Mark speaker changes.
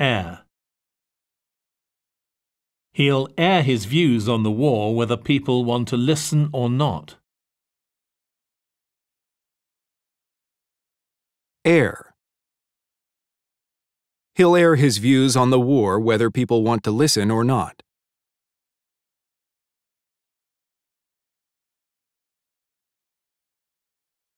Speaker 1: air. He'll air his views on the war whether people want to listen or not. Air. He'll air his views on the war whether people want to listen or not.